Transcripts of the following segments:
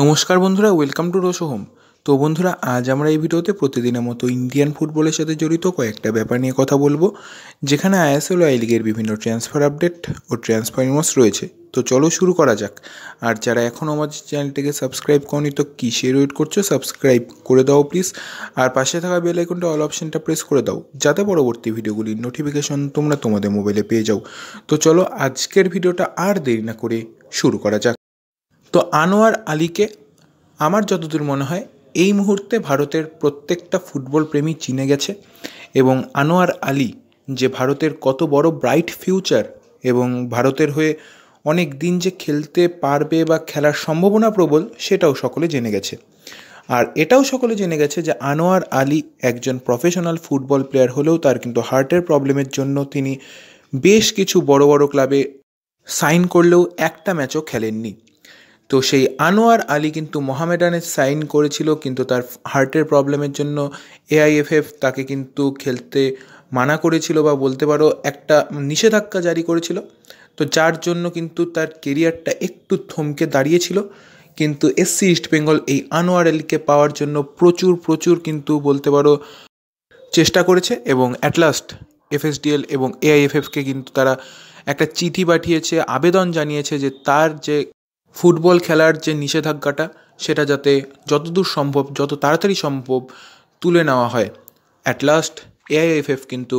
নমস্কার বন্ধুরা welcome to রোসো home তো বন্ধুরা আজ আমরা এই ভিডিওতে প্রতিদিনের মতো ইন্ডিয়ান ফুটবলের সাথে জড়িত কয়েকটা ব্যাপার নিয়ে কথা বলবো যেখানে আইএসএল আই লিগের বিভিন্ন ট্রান্সফার আপডেট ও ট্রান্সফার নিউজ রয়েছে তো চলো শুরু করা যাক আর যারা এখনও আমার চ্যানেলটিকে সাবস্ক্রাইব করনি তো শেয়ার ওয়েট করছো সাবস্ক্রাইব করে দাও প্লিজ আর পাশে থাকা বেল আইকনটা অল অপশনটা প্রেস করে দাও যাতে পরবর্তী ভিডিওগুলির নোটিফিকেশন তোমরা তোমাদের মোবাইলে পেয়ে যাও তো চলো আজকের ভিডিওটা আর দেরি না করে শুরু করা যাক তো আনোয়ার আলীকে আমার যতদূর মনে হয় এই মুহূর্তে ভারতের প্রত্যেকটা ফুটবল প্রেমী চিনে গেছে এবং আনোয়ার আলী যে ভারতের কত বড় ব্রাইট ফিউচার এবং ভারতের হয়ে অনেক দিন যে খেলতে পারবে বা খেলার সম্ভাবনা প্রবল সেটাও সকলে জেনে গেছে আর এটাও সকলে জেনে গেছে যে আনোয়ার আলী একজন প্রফেশনাল ফুটবল প্লেয়ার হলেও তার কিন্তু হার্টের প্রবলেমের জন্য তিনি বেশ কিছু বড় বড় ক্লাবে সাইন করলেও একটা ম্যাচও খেলেননি তো সেই আনোয়ার আলী কিন্তু মোহামেডানে সাইন করেছিল কিন্তু তার হার্টের প্রবলেমের জন্য এআইএফএফ তাকে কিন্তু খেলতে মানা করেছিল বা বলতে পারো একটা নিষেধাজ্ঞা জারি করেছিল তো যার জন্য কিন্তু তার কেরিয়ারটা একটু থমকে দাঁড়িয়েছিল কিন্তু এসসি ইস্টবেঙ্গল এই আনোয়ার আলীকে পাওয়ার জন্য প্রচুর প্রচুর কিন্তু বলতে পারো চেষ্টা করেছে এবং অ্যাটলাস্ট এফএসডিএল এবং এআইএফএফকে কিন্তু তারা একটা চিঠি পাঠিয়েছে আবেদন জানিয়েছে যে তার যে ফুটবল খেলার যে নিষেধাজ্ঞাটা সেটা যাতে যতদূর সম্ভব যত তাড়াতাড়ি সম্ভব তুলে নেওয়া হয় অ্যাট লাস্ট এআইএফএফ কিন্তু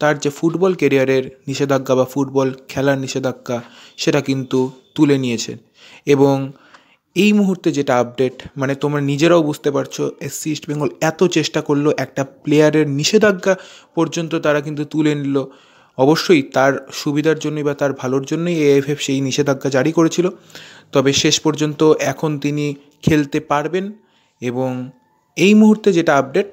তার যে ফুটবল কেরিয়ারের নিষেধাজ্ঞা বা ফুটবল খেলার নিষেধাজ্ঞা সেটা কিন্তু তুলে নিয়েছে এবং এই মুহূর্তে যেটা আপডেট মানে তোমরা নিজেরাও বুঝতে পারছো এসসি ইস্ট বেঙ্গল এত চেষ্টা করলো একটা প্লেয়ারের নিষেধাজ্ঞা পর্যন্ত তারা কিন্তু তুলে নিল অবশ্যই তার সুবিধার জন্যই বা তার ভালোর জন্যই এএফএফ সেই নিষেধাজ্ঞা জারি করেছিল তবে শেষ পর্যন্ত এখন তিনি খেলতে পারবেন এবং এই মুহূর্তে যেটা আপডেট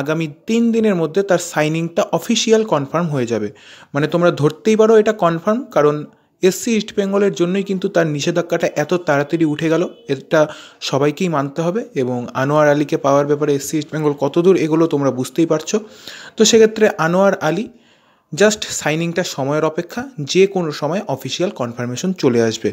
আগামী তিন দিনের মধ্যে তার সাইনিংটা অফিসিয়াল কনফার্ম হয়ে যাবে মানে তোমরা ধরতেই পারো এটা কনফার্ম কারণ এসসি ইস্ট বেঙ্গলের জন্যই কিন্তু তার নিষেধাজ্ঞাটা এত তাড়াতাড়ি উঠে গেল এটা সবাইকেই মানতে হবে এবং আনোয়ার আলীকে পাওয়ার ব্যাপারে এসসি ইস্ট বেঙ্গল কতদূর এগুলো তোমরা বুঝতেই পারছো তো সেক্ষেত্রে আনোয়ার আলী জাস্ট সাইনিংটা সময়ের অপেক্ষা যে কোনো সময় অফিসিয়াল কনফার্মেশন চলে আসবে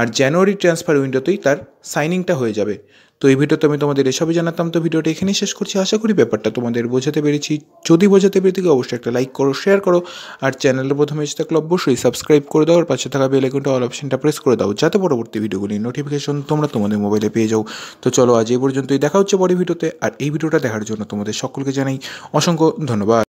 আর জানুয়ারি ট্রান্সফার উইন্ডোতেই তার সাইনিংটা হয়ে যাবে তো এই ভিডিওতে আমি তোমাদের এসবই জানাতাম তো ভিডিওটা এখানেই শেষ করছি আশা করি ব্যাপারটা তোমাদের বোঝাতে পেরেছি যদি বোঝাতে পেরে থাকি অবশ্যই একটা লাইক করো শেয়ার করো আর চ্যানেলের প্রথমে এসে থাকলে অবশ্যই সাবস্ক্রাইব করে দাও আর পাশে থাকা বেল আইকনটা অল অপশনটা প্রেস করে দাও যাতে পরবর্তী ভিডিওগুলির নোটিফিকেশন তোমরা তোমাদের মোবাইলে পেয়ে যাও তো চলো আজ এই পর্যন্তই দেখা হচ্ছে পরে ভিডিওতে আর এই ভিডিওটা দেখার জন্য তোমাদের সকলকে জানাই অসংখ্য ধন্যবাদ